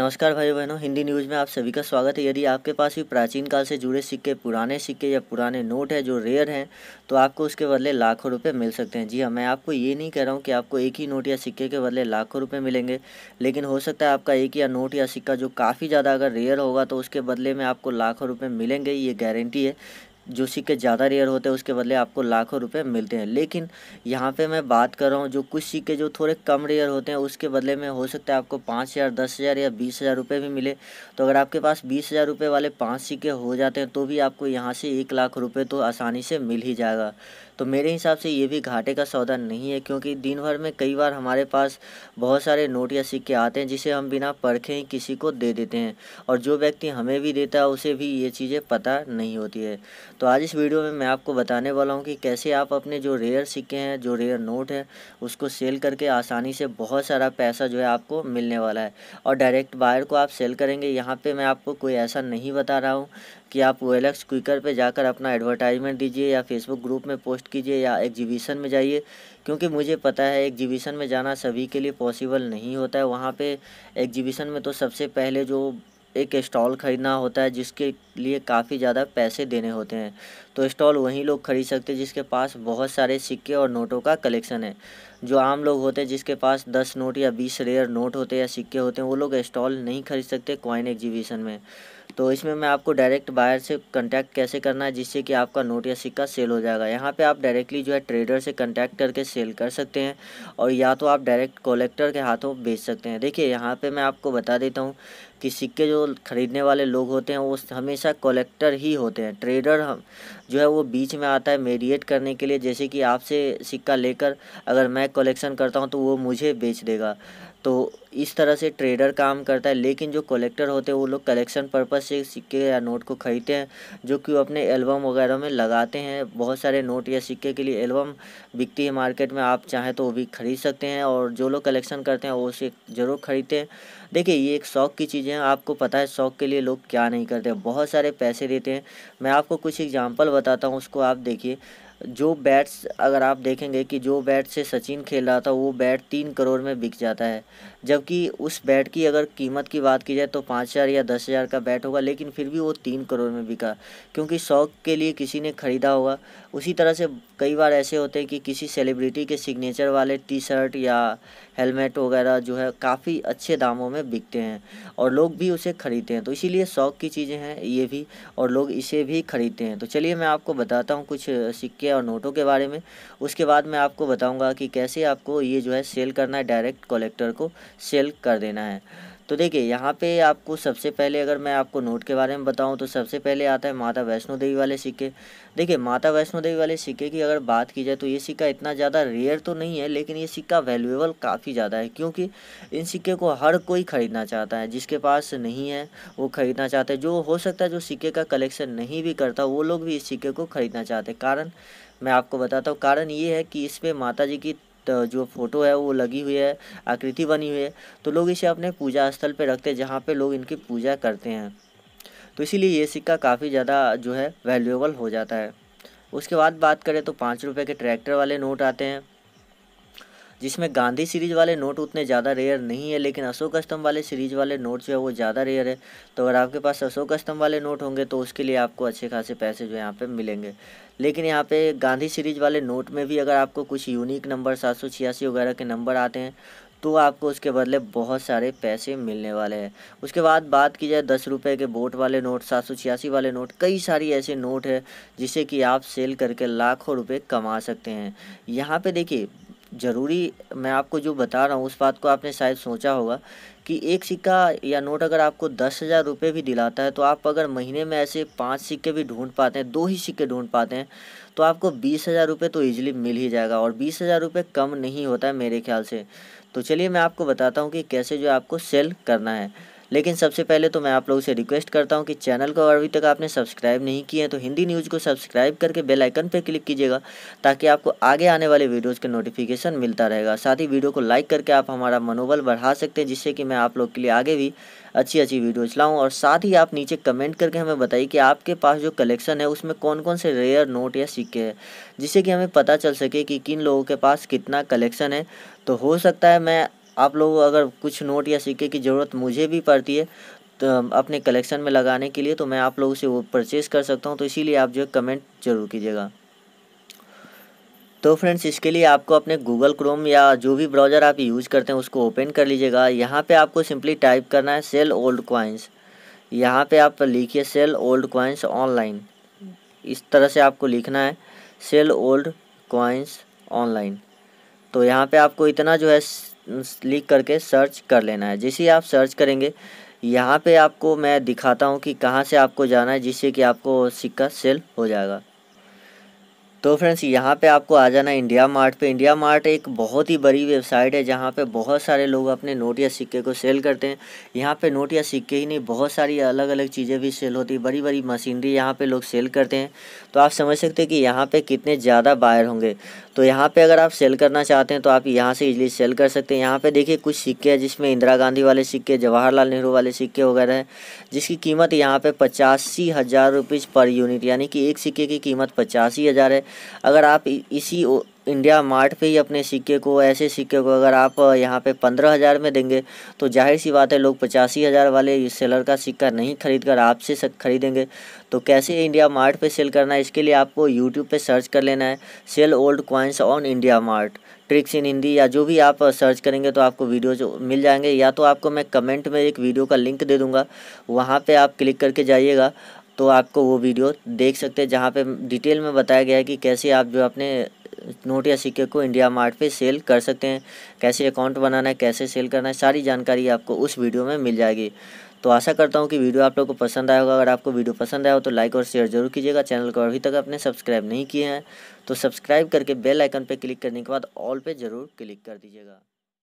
नमस्कार भाई बहनों हिंदी न्यूज़ में आप सभी का स्वागत है यदि आपके पास भी प्राचीन काल से जुड़े सिक्के पुराने सिक्के या पुराने नोट है जो रेयर हैं तो आपको उसके बदले लाखों रुपए मिल सकते हैं जी हाँ मैं आपको ये नहीं कह रहा हूँ कि आपको एक ही नोट या सिक्के के बदले लाखों रुपये मिलेंगे लेकिन हो सकता है आपका एक या नोट या सिक्का जो काफ़ी ज़्यादा अगर रेयर होगा तो उसके बदले में आपको लाखों रुपये मिलेंगे ये गारंटी है जो सिक्के ज़्यादा रेयर होते हैं उसके बदले आपको लाखों रुपए मिलते हैं लेकिन यहाँ पे मैं बात कर रहा हूँ जो कुछ सिक्के जो थोड़े कम रेयर होते हैं उसके बदले में हो सकता है आपको पाँच हज़ार दस हज़ार या बीस हज़ार रुपये भी मिले तो अगर आपके पास बीस हज़ार रुपये वाले पाँच सिक्के हो जाते हैं तो भी आपको यहाँ से एक लाख रुपये तो आसानी से मिल ही जाएगा तो मेरे हिसाब से ये भी घाटे का सौदा नहीं है क्योंकि दिन भर में कई बार हमारे पास बहुत सारे नोट या सिक्के आते हैं जिसे हम बिना परखे ही किसी को दे देते हैं और जो व्यक्ति हमें भी देता है उसे भी ये चीज़ें पता नहीं होती है तो आज इस वीडियो में मैं आपको बताने वाला हूँ कि कैसे आप अपने जो रेयर सिक्के हैं जो रेयर नोट है उसको सेल करके आसानी से बहुत सारा पैसा जो है आपको मिलने वाला है और डायरेक्ट बायर को आप सेल करेंगे यहाँ पर मैं आपको कोई ऐसा नहीं बता रहा हूँ कि आप ओ एल क्विकर पर जाकर अपना एडवर्टाइजमेंट दीजिए या फेसबुक ग्रुप में पोस्ट कीजिए या एग्जीबिशन में जाइए क्योंकि मुझे पता है एग्जीबिशन में जाना सभी के लिए पॉसिबल नहीं होता है वहाँ पे एग्जीबिशन में तो सबसे पहले जो एक स्टॉल ख़रीदना होता है जिसके लिए काफ़ी ज़्यादा पैसे देने होते हैं तो स्टॉल वहीं लोग खरीद सकते हैं जिसके पास बहुत सारे सिक्के और नोटों का कलेक्शन है जो आम लोग होते हैं जिसके पास दस नोट या बीस रेयर नोट होते हैं या सिक्के होते हैं वो लोग इस्टॉल नहीं खरीद सकते कॉइन एग्जीबिशन में तो इसमें मैं आपको डायरेक्ट बायर से कंटैक्ट कैसे करना है जिससे कि आपका नोट या सिक्का सेल हो जाएगा यहाँ पे आप डायरेक्टली जो है ट्रेडर से कंटैक्ट करके सेल कर सकते हैं और या तो आप डायरेक्ट कलेक्टर के हाथों बेच सकते हैं देखिए यहाँ पे मैं आपको बता देता हूँ कि सिक्के जो ख़रीदने वाले लोग होते हैं वो हमेशा कलेक्टर ही होते हैं ट्रेडर हम जो है वो बीच में आता है मेडिएट करने के लिए जैसे कि आपसे सिक्का लेकर अगर मैं कलेक्शन करता हूँ तो वो मुझे बेच देगा तो इस तरह से ट्रेडर काम करता है लेकिन जो कलेक्टर होते हैं वो लोग कलेक्शन पर्पज़ से सिक्के या नोट को ख़रीदते हैं जो कि वो अपने एल्बम वगैरह में लगाते हैं बहुत सारे नोट या सिक्के के लिए एल्बम बिकती है मार्केट में आप चाहें तो वो भी ख़रीद सकते हैं और जो लोग कलेक्शन करते हैं वो उसे ज़रूर ख़रीदते हैं देखिए ये एक शौक़ की चीज़ चीज़ें आपको पता है शौक़ के लिए लोग क्या नहीं करते बहुत सारे पैसे देते हैं मैं आपको कुछ एग्जांपल बताता हूँ उसको आप देखिए जो बैट्स अगर आप देखेंगे कि जो बैट से सचिन खेल रहा था वो बैट तीन करोड़ में बिक जाता है जबकि उस बैट की अगर कीमत की बात की जाए तो पाँच हज़ार या दस हज़ार का बैट होगा लेकिन फिर भी वो तीन करोड़ में बिका क्योंकि शौक़ के लिए किसी ने ख़रीदा होगा उसी तरह से कई बार ऐसे होते हैं कि किसी सेलिब्रिटी के सिग्नेचर वाले टी शर्ट या हेलमेट वगैरह जो है काफ़ी अच्छे दामों में बिकते हैं और लोग भी उसे ख़रीदते हैं तो इसीलिए शौक की चीज़ें हैं ये भी और लोग इसे भी ख़रीदते हैं तो चलिए मैं आपको बताता हूँ कुछ सिक्के और नोटों के बारे में उसके बाद मैं आपको बताऊँगा कि कैसे आपको ये जो है सेल करना है डायरेक्ट कलेक्टर को सेल कर देना है तो देखिए यहाँ पे आपको सबसे पहले अगर मैं आपको नोट के बारे में बताऊँ तो सबसे पहले आता है माता वैष्णो देवी वाले सिक्के देखिए माता वैष्णो देवी वाले सिक्के की अगर बात की जाए तो ये सिक्का इतना ज़्यादा रेयर तो नहीं है लेकिन ये सिक्का वैल्यूएबल काफ़ी ज़्यादा है क्योंकि इन सिक्के को हर कोई ख़रीदना चाहता है जिसके पास नहीं है वो ख़रीदना चाहते हैं जो हो सकता है जो सिक्के का कलेक्शन नहीं भी करता वो लोग भी इस सिक्के को ख़रीदना चाहते हैं कारण मैं आपको बताता हूँ कारण ये है कि इस पर माता जी की जो फ़ोटो है वो लगी हुई है आकृति बनी हुई है तो लोग इसे अपने पूजा स्थल पर रखते हैं जहाँ पर लोग इनकी पूजा करते हैं तो इसीलिए ये सिक्का काफ़ी ज़्यादा जो है वैल्यूएबल हो जाता है उसके बाद बात करें तो पाँच रुपये के ट्रैक्टर वाले नोट आते हैं जिसमें गांधी सीरीज वाले नोट उतने ज़्यादा रेयर नहीं है लेकिन अशोक स्तंभ वाले सीरीज वाले नोट जो है वो ज़्यादा रेयर है तो अगर आपके पास अशोक स्तंभ वाले नोट होंगे तो उसके लिए आपको अच्छे खासे पैसे जो यहाँ पर मिलेंगे लेकिन यहाँ पे गांधी सीरीज वाले नोट में भी अगर आपको कुछ यूनिक नंबर सात वगैरह के नंबर आते हैं तो आपको उसके बदले बहुत सारे पैसे मिलने वाले हैं उसके बाद बात की जाए दस रुपये के बोट वाले नोट सात सौ छियासी वाले नोट कई सारी ऐसे नोट है जिसे कि आप सेल करके लाखों रुपए कमा सकते हैं यहाँ पे देखिए ज़रूरी मैं आपको जो बता रहा हूँ उस बात को आपने शायद सोचा होगा कि एक सिक्का या नोट अगर आपको दस हज़ार रुपये भी दिलाता है तो आप अगर महीने में ऐसे पाँच सिक्के भी ढूंढ पाते हैं दो ही सिक्के ढूंढ पाते हैं तो आपको बीस हज़ार रुपये तो ईजिली मिल ही जाएगा और बीस हज़ार रुपये कम नहीं होता है मेरे ख्याल से तो चलिए मैं आपको बताता हूँ कि कैसे जो आपको सेल करना है लेकिन सबसे पहले तो मैं आप लोगों से रिक्वेस्ट करता हूँ कि चैनल को अभी तक आपने सब्सक्राइब नहीं किए है तो हिंदी न्यूज़ को सब्सक्राइब करके बेल आइकन पर क्लिक कीजिएगा ताकि आपको आगे आने वाले वीडियोज़ का नोटिफिकेशन मिलता रहेगा साथ ही वीडियो को लाइक करके आप हमारा मनोबल बढ़ा सकते हैं जिससे कि मैं आप लोग के लिए आगे भी अच्छी अच्छी वीडियोज़ लाऊँ और साथ ही आप नीचे कमेंट करके हमें बताइए कि आपके पास जो कलेक्शन है उसमें कौन कौन से रेयर नोट या सिक्के हैं जिससे कि हमें पता चल सके कि किन लोगों के पास कितना कलेक्शन है तो हो सकता है मैं आप लोग अगर कुछ नोट या सिक्के की ज़रूरत मुझे भी पड़ती है तो अपने कलेक्शन में लगाने के लिए तो मैं आप लोगों से वो परचेज़ कर सकता हूँ तो इसीलिए आप जो कमेंट जरूर कीजिएगा तो फ्रेंड्स इसके लिए आपको अपने गूगल क्रोम या जो भी ब्राउज़र आप यूज़ करते हैं उसको ओपन कर लीजिएगा यहाँ पे आपको सिंपली टाइप करना है सेल ओल्ड क्वाइंस यहाँ पे आप लिखिए सेल ओल्ड क्वाइंस ऑनलाइन इस तरह से आपको लिखना है सेल ओल्ड क्वाइंस ऑनलाइन तो यहाँ पे आपको इतना जो है लिख करके सर्च कर लेना है जैसे ही आप सर्च करेंगे यहाँ पे आपको मैं दिखाता हूँ कि कहाँ से आपको जाना है जिससे कि आपको सिक्का सेल हो जाएगा तो फ्रेंड्स यहाँ पे आपको आ जाना इंडिया मार्ट पे इंडिया मार्ट एक बहुत ही बड़ी वेबसाइट है जहाँ पे बहुत सारे लोग अपने नोट या सिक्के को सेल करते हैं यहाँ पे नोट या सिक्के ही नहीं बहुत सारी अलग अलग चीज़ें भी सेल होती है बड़ी बड़ी मशीनरी यहाँ पे लोग सेल करते हैं तो आप समझ सकते हैं कि यहाँ पर कितने ज़्यादा बायर होंगे तो यहाँ पर अगर आप सेल करना चाहते हैं तो आप यहाँ से इजली सेल कर सकते हैं यहाँ पर देखिए कुछ सिक्के हैं जिसमें इंदिरा गांधी वाले सिक्के जवाहरलाल नेहरू वाले सिक्के वगैरह हैं जिसकी कीमत यहाँ पर पचासी हज़ार रुपीज़ पर यूनिट यानी कि एक सिक्के की कीमत पचासी हज़ार है अगर आप इसी इंडिया मार्ट पे ही अपने सिक्के को ऐसे सिक्के को अगर आप यहाँ पे पंद्रह हज़ार में देंगे तो जाहिर सी बात है लोग पचासी हज़ार वाले सेलर का सिक्का नहीं खरीद कर आपसे खरीदेंगे तो कैसे इंडिया मार्ट पे सेल करना है इसके लिए आपको यूट्यूब पे सर्च कर लेना है sell old coins on India Mart tricks in Hindi या जो भी आप सर्च करेंगे तो आपको वीडियो जो मिल जाएंगे या तो आपको मैं कमेंट में एक वीडियो का लिंक दे दूँगा वहाँ पर आप क्लिक करके जाइएगा तो आपको वो वीडियो देख सकते हैं जहाँ पे डिटेल में बताया गया है कि कैसे आप जो अपने नोट या सिक्के को इंडिया मार्ट पे सेल कर सकते हैं कैसे अकाउंट बनाना है कैसे सेल करना है सारी जानकारी आपको उस वीडियो में मिल जाएगी तो आशा करता हूँ कि वीडियो आप लोग को पसंद आया होगा अगर आपको वीडियो पसंद आया हो तो लाइक और शेयर जरूर कीजिएगा चैनल को अभी तक आपने सब्सक्राइब नहीं किए हैं तो सब्सक्राइब करके बेल आइकन पर क्लिक करने के बाद ऑल पर ज़रूर क्लिक कर दीजिएगा